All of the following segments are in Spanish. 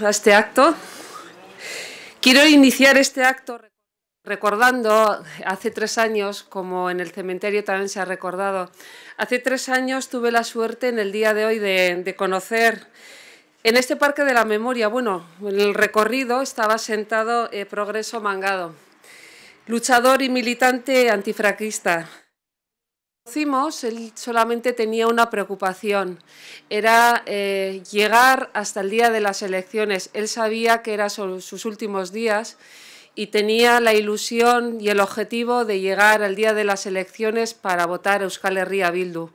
a este acto. Quiero iniciar este acto recordando hace tres años, como en el cementerio también se ha recordado, hace tres años tuve la suerte en el día de hoy de, conocer en este Parque de la Memoria, bueno, en el recorrido estaba sentado eh, Progreso Mangado, luchador y militante antifraquista él solamente tenía una preocupación, era eh, llegar hasta el día de las elecciones. Él sabía que eran sus últimos días y tenía la ilusión y el objetivo de llegar al día de las elecciones para votar a Euskal Herria Bildu.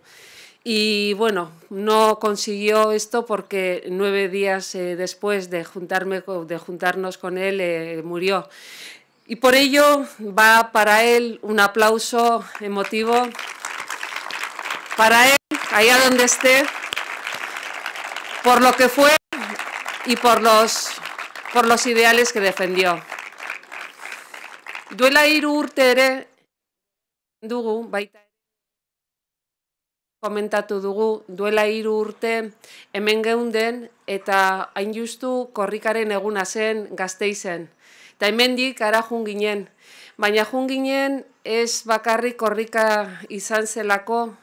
Y bueno, no consiguió esto porque nueve días eh, después de, juntarnos con él eh, murió. Y por ello va para él un aplauso emotivo para él, allá donde esté, por lo que fue y por los, por los ideales que defendió. Duela hiru urte ere dugu, baita komentatu dugu, duela hiru urte hemen geunden eta hain justu korrikaren eguna zen gazteizen. Eta hemendik ara junginen, baina junginen ez bakarrik korrika izan zelako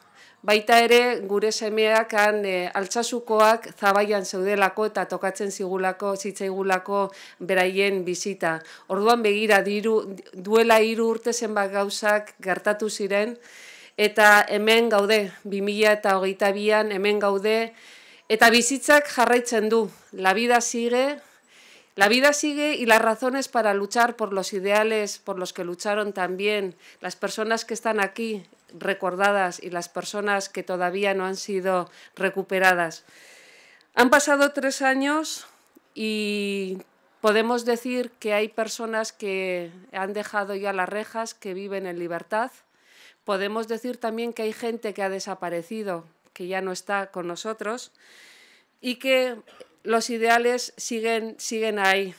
Baita ere, gure semeak han eh, altsasukoak zabaian zeudelako eta tokatzen zigulako, zitzaigulako beraien bizita. Orduan begira, diru, duela hiru urte zenbat gauzak gertatu ziren, eta hemen gaude, 2000 eta hogeita hemen gaude, eta bizitzak jarraitzen du, la vida sigue, La vida sigue y las razones para luchar por los ideales por los que lucharon también las personas que están aquí recordadas y las personas que todavía no han sido recuperadas. Han pasado tres años y podemos decir que hay personas que han dejado ya las rejas, que viven en libertad. Podemos decir también que hay gente que ha desaparecido, que ya no está con nosotros y que los ideales siguen, siguen ahí.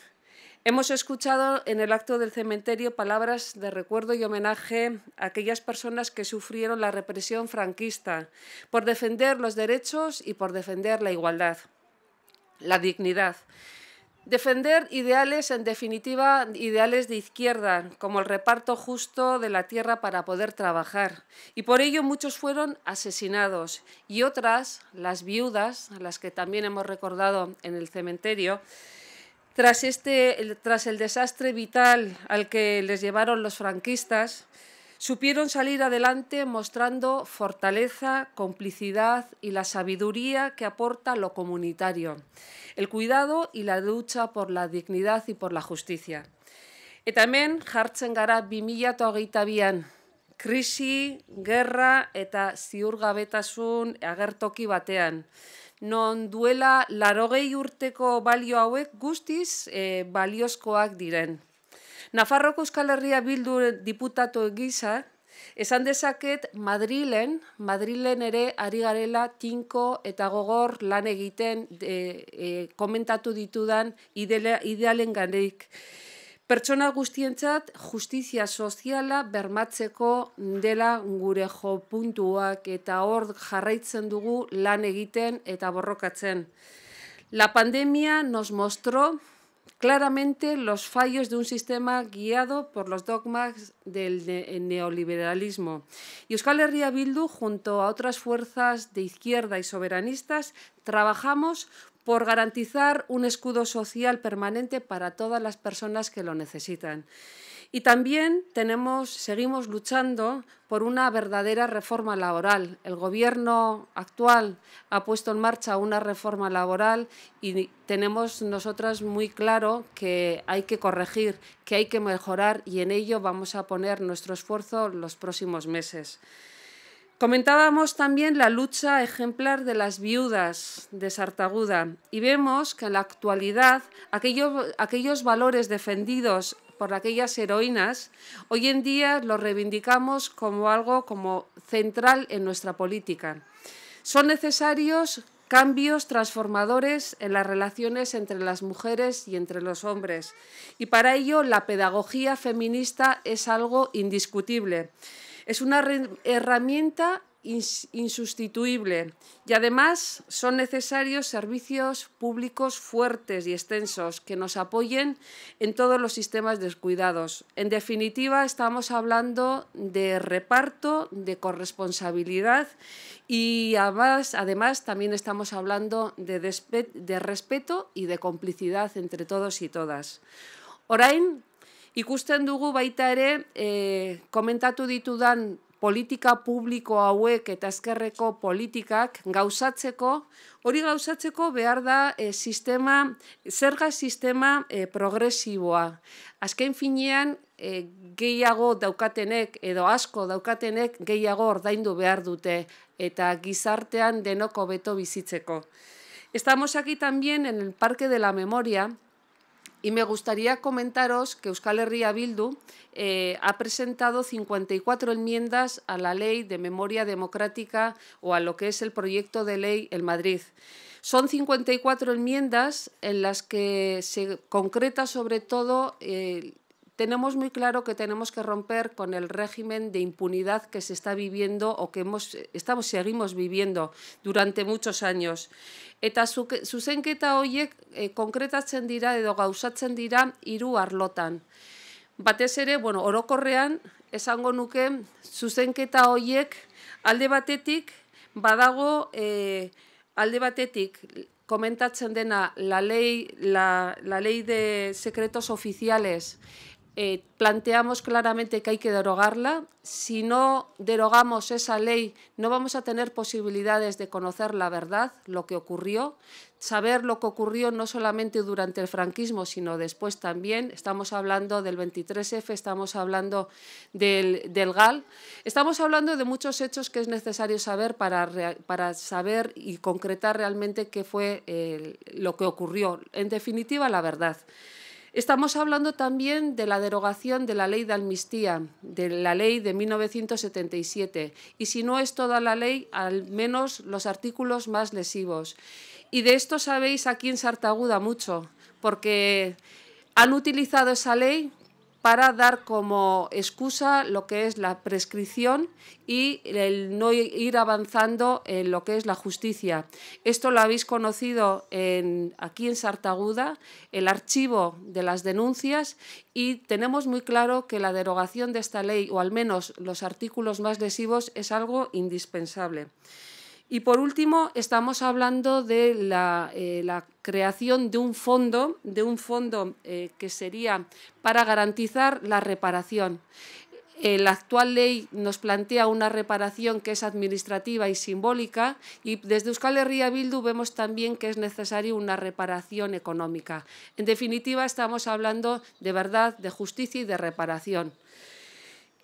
Hemos escuchado en el acto del cementerio palabras de recuerdo y homenaje a aquellas personas que sufrieron la represión franquista por defender los derechos y por defender la igualdad, la dignidad. Defender ideales, en definitiva, ideales de izquierda, como el reparto justo de la tierra para poder trabajar. Y por ello muchos fueron asesinados y otras, las viudas, las que también hemos recordado en el cementerio, tras, este, tras el desastre vital al que les llevaron los franquistas, supieron salir adelante mostrando fortaleza, complicidad y la sabiduría que aporta lo comunitario, el cuidado y la lucha por la dignidad y por la justicia. Y también, jartzen gara guerra eta ziurgabetasun agertoki batean. non duela larogei urteko balio hauek guztiz eh, baliozkoak diren. Nafarroko Euskal Herria Bildu diputatu egiza, esan dezaket Madrilen, Madrilen ere ari garela tinko eta gogor lan egiten e, komentatu ditudan idealen gandeik pertsona guztientzat justizia soziala bermatzeko dela gure jo puntuak eta hor jarraitzen dugu lan egiten eta borrokatzen. La pandemia nos mostró claramente los fallos de un sistema guiado por los dogmas del neoliberalismo. Y Euskal Herria Bildu, junto a otras fuerzas de izquierda y soberanistas, trabajamos por garantizar un escudo social permanente para todas las personas que lo necesitan. Y también tenemos, seguimos luchando por una verdadera reforma laboral. El Gobierno actual ha puesto en marcha una reforma laboral y tenemos nosotras muy claro que hay que corregir, que hay que mejorar y en ello vamos a poner nuestro esfuerzo los próximos meses. Comentábamos también la lucha ejemplar de las viudas de Sartaguda y vemos que en la actualidad aquellos, aquellos valores defendidos por aquellas heroínas, hoy en día los reivindicamos como algo como central en nuestra política. Son necesarios cambios transformadores en las relaciones entre las mujeres y entre los hombres y para ello la pedagogía feminista es algo indiscutible. Es una herramienta insustituible y además son necesarios servicios públicos fuertes y extensos que nos apoyen en todos los sistemas descuidados. En definitiva, estamos hablando de reparto, de corresponsabilidad y además, también estamos hablando de, de respeto y de complicidad entre todos y todas. Orain, Ikusten dugu baita ere, e, komentatu ditudan politika publiko hauek eta ezkerreko politikak gauzatzeko, hori gauzatzeko behar da eh, sistema, zerga sistema e, progresiboa. Azken finean, e, gehiago daukatenek edo asko daukatenek gehiago ordaindu behar dute eta gizartean denoko beto bizitzeko. Estamos aquí también en el Parque de la Memoria, Y me gustaría comentaros que Euskal Herria Bildu eh, ha presentado 54 enmiendas a la ley de memoria democrática o a lo que es el proyecto de ley en Madrid. Son 54 enmiendas en las que se concreta sobre todo eh, tenemos muy claro que tenemos que romper con el régimen de impunidad que se está viviendo o que hemos, estamos, seguimos viviendo durante muchos años. Eta zuzenketa horiek e, konkretatzen dira edo gauzatzen dira hiru arlotan. Batez ere, bueno, orokorrean esango nuke zuzenketa horiek alde batetik badago e, alde batetik comentatzen dena la ley, la, la ley de secretos oficiales eh, planteamos claramente que hay que derogarla. Si no derogamos esa ley, no vamos a tener posibilidades de conocer la verdad, lo que ocurrió, saber lo que ocurrió no solamente durante el franquismo, sino después también. Estamos hablando del 23F, estamos hablando del, GAL, estamos hablando de muchos hechos que es necesario saber para, saber y concretar realmente qué fue eh, lo que ocurrió. En definitiva, la verdad. Estamos hablando también de la derogación de la ley de amnistía, de la ley de 1977, y si no es toda la ley, al menos los artículos más lesivos. Y de esto sabéis aquí en Sartaguda mucho, porque han utilizado esa ley para dar como excusa lo que es la prescripción y el no ir avanzando en lo que es la justicia. Esto lo habéis conocido aquí en Sartaguda, el archivo de las denuncias y tenemos muy claro que la derogación de esta ley, o al menos los artículos más lesivos, es algo indispensable. Y por último, estamos hablando de eh, la, creación de un fondo, de un fondo eh, que sería para garantizar la reparación. la actual ley nos plantea una reparación que es administrativa y simbólica y desde Euskal Herria Bildu vemos también que es necesaria una reparación económica. En definitiva, estamos hablando de verdad, de justicia y de reparación.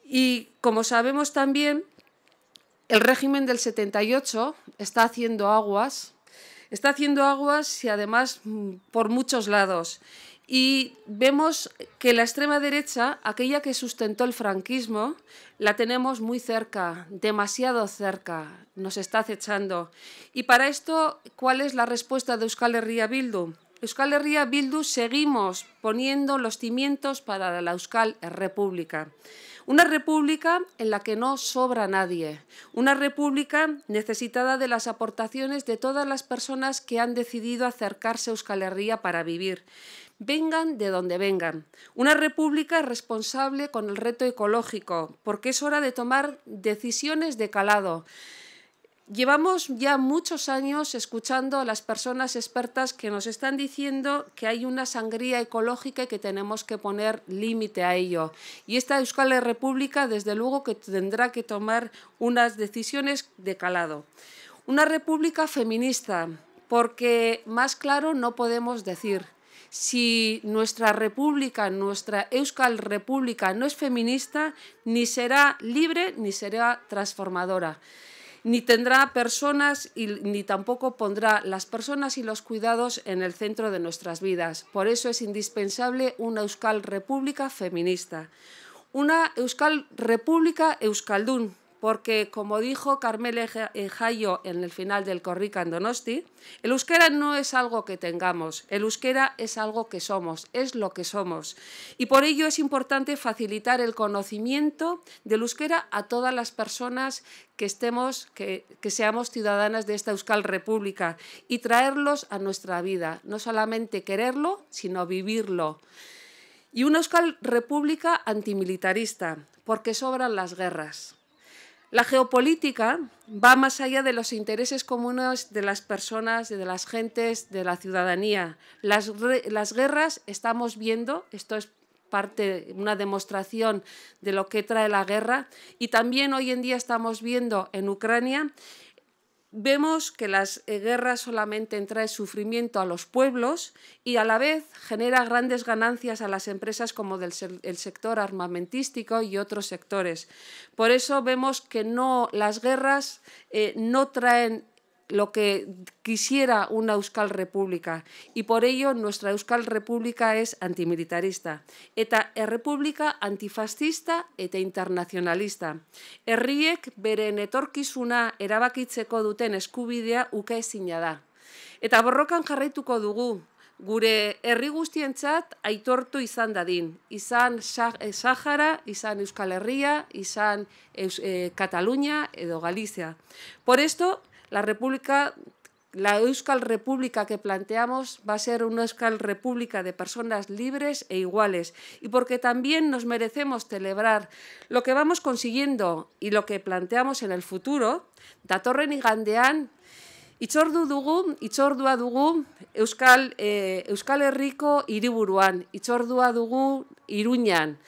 Y como sabemos también, el régimen del 78 está haciendo aguas, está haciendo aguas y además mm, por muchos lados. Y vemos que la extrema derecha, aquella que sustentó el franquismo, la tenemos muy cerca, demasiado cerca, nos está acechando. Y para esto, ¿cuál es la respuesta de Euskal Herria Bildu? Euskal Herria Bildu seguimos poniendo los cimientos para la Euskal República. Una república en la que no sobra nadie. Una república necesitada de las aportaciones de todas las personas que han decidido acercarse a Euskal Herria para vivir. Vengan de donde vengan. Una república responsable con el reto ecológico, porque es hora de tomar decisiones de calado Llevamos ya muchos años escuchando a las personas expertas que nos están diciendo que hay una sangría ecológica y que tenemos que poner límite a ello. Y esta Euskal República, desde luego, que tendrá que tomar unas decisiones de calado. Una república feminista, porque más claro no podemos decir. Si nuestra república, nuestra Euskal República no es feminista, ni será libre ni será transformadora ni tendrá personas y, ni tampoco pondrá las personas y los cuidados en el centro de nuestras vidas. Por eso es indispensable una Euskal República feminista. Una Euskal República Euskaldun, porque como dijo Carmela Ejayo eh, en el final del Corrica en Donosti, el euskera no es algo que tengamos, el euskera es algo que somos, es lo que somos. Y por ello es importante facilitar el conocimiento del euskera a todas las personas que estemos, que, que seamos ciudadanas de esta Euskal República y traerlos a nuestra vida, no solamente quererlo, sino vivirlo. Y una Euskal República antimilitarista, porque sobran las guerras. La geopolítica va más allá de los intereses comunes de las personas, de las gentes, de la ciudadanía. Las, guerras estamos viendo, esto es parte, una demostración de lo que trae la guerra, y también hoy en día estamos viendo en Ucrania vemos que las eh, guerras solamente traen sufrimiento a los pueblos y a la vez genera grandes ganancias a las empresas como del el sector armamentístico y otros sectores. Por eso vemos que no, las guerras eh, no traen lo que quisiera una Euskal República. Y por ello, nuestra Euskal República es antimilitarista. Eta errepublika antifascista eta internacionalista. Herriek beren etorkizuna erabakitzeko duten eskubidea uka da. Eta borrokan jarraituko dugu, gure herri guztientzat aitortu izan dadin. Izan eh, Sahara, izan Euskal Herria, izan Euskal Herria, eh, izan Katalunia edo Galizia. Por esto, La República, la Euskal República que planteamos va a ser una Euskal República de personas libres e iguales y porque también nos merecemos celebrar lo que vamos consiguiendo y lo que planteamos en el futuro, datorren igandean Itzordu dugu, itzordua dugu Euskal, eh, Euskal Herriko y itzordua dugu Iruñan.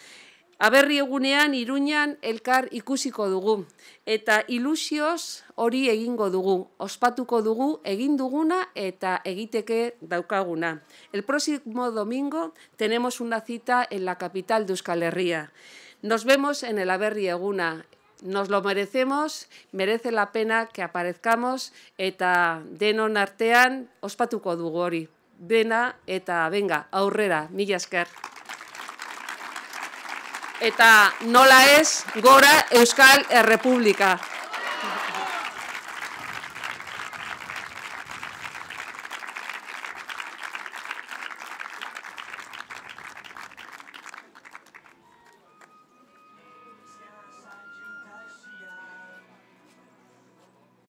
Aberriegunean, Iruñan, elkar ikusiko dugu. Eta ilusios hori egingo dugu. Ospatuko dugu, egin duguna eta egiteke daukaguna. El próximo domingo tenemos una cita en la capital de Euskal Herria. Nos vemos en el Aberrieguna. Nos lo merecemos, merece la pena que aparezcamos eta denon artean ospatuko dugu hori. eta venga. aurrera, mila esker. eta nola ez gora Euskal Errepublika.